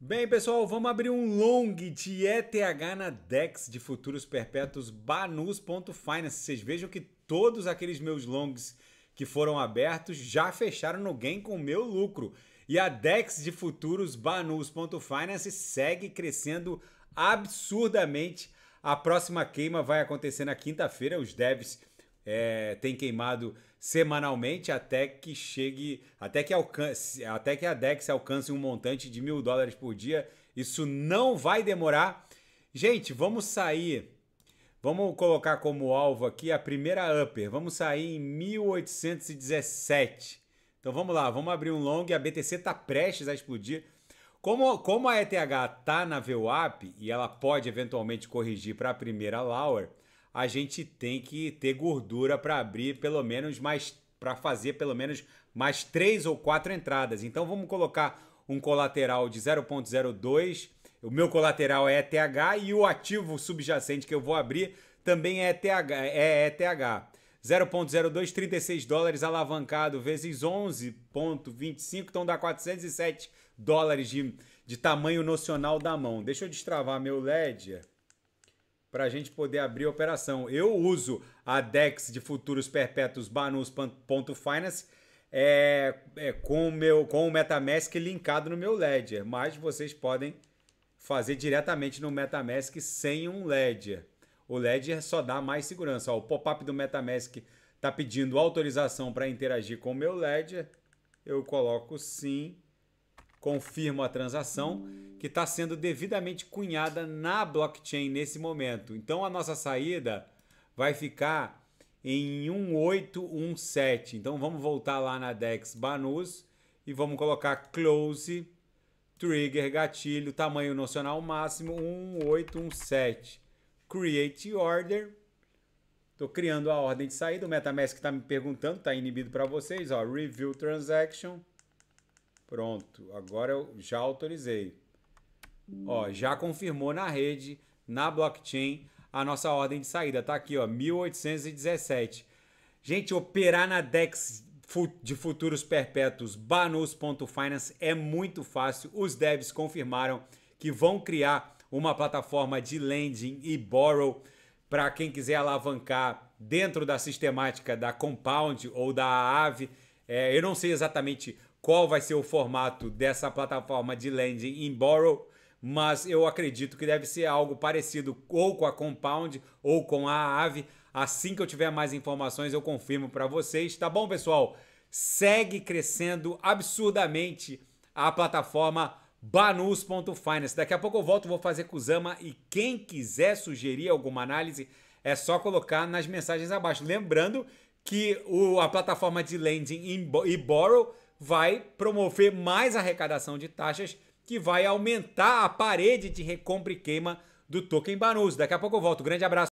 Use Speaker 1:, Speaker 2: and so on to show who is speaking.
Speaker 1: Bem, pessoal, vamos abrir um long de ETH na DEX de futuros perpétuos banus.finance. Vocês vejam que todos aqueles meus longs que foram abertos já fecharam no gain com o meu lucro. E a DEX de futuros banus.finance segue crescendo absurdamente. A próxima queima vai acontecer na quinta-feira. Os devs é, tem queimado semanalmente até que chegue, até que alcance, até que a DEX alcance um montante de mil dólares por dia. Isso não vai demorar. Gente, vamos sair. Vamos colocar como alvo aqui a primeira upper. Vamos sair em 1817. Então vamos lá, vamos abrir um long. A BTC está prestes a explodir. Como, como a ETH está na VWAP e ela pode eventualmente corrigir para a primeira Lower, a gente tem que ter gordura para abrir pelo menos mais para fazer pelo menos mais três ou quatro entradas. Então vamos colocar um colateral de 0.02. O meu colateral é ETH e o ativo subjacente que eu vou abrir também é ETH, é ETH. 0.02 36 dólares alavancado vezes 11.25, então dá 407 dólares de, de tamanho nocional da mão. Deixa eu destravar meu ledger para a gente poder abrir a operação. Eu uso a DEX de futuros perpétuos Banus.finance é, é, com, meu, com o Metamask linkado no meu Ledger, mas vocês podem fazer diretamente no Metamask sem um Ledger. O Ledger só dá mais segurança. Ó, o pop-up do Metamask está pedindo autorização para interagir com o meu Ledger. Eu coloco sim confirmo a transação, que está sendo devidamente cunhada na blockchain nesse momento. Então a nossa saída vai ficar em 1817. Então vamos voltar lá na DEX Banus e vamos colocar close, trigger, gatilho, tamanho nocional máximo 1817. Create order. Estou criando a ordem de saída. O MetaMask está me perguntando, está inibido para vocês. Ó, review transaction. Pronto, agora eu já autorizei. Ó, já confirmou na rede, na blockchain, a nossa ordem de saída. Tá aqui, ó, 1817. Gente, operar na DEX de futuros perpétuos banus.finance é muito fácil. Os devs confirmaram que vão criar uma plataforma de lending e borrow para quem quiser alavancar dentro da sistemática da Compound ou da Aave. É, eu não sei exatamente qual vai ser o formato dessa plataforma de lending em borrow, mas eu acredito que deve ser algo parecido ou com a Compound ou com a Ave. Assim que eu tiver mais informações, eu confirmo para vocês, tá bom, pessoal? Segue crescendo absurdamente a plataforma banus.finance. Daqui a pouco eu volto, vou fazer Kuzama e quem quiser sugerir alguma análise, é só colocar nas mensagens abaixo. Lembrando que o, a plataforma de lending e borrow vai promover mais arrecadação de taxas, que vai aumentar a parede de recompra e queima do token Banus. Daqui a pouco eu volto. Grande abraço.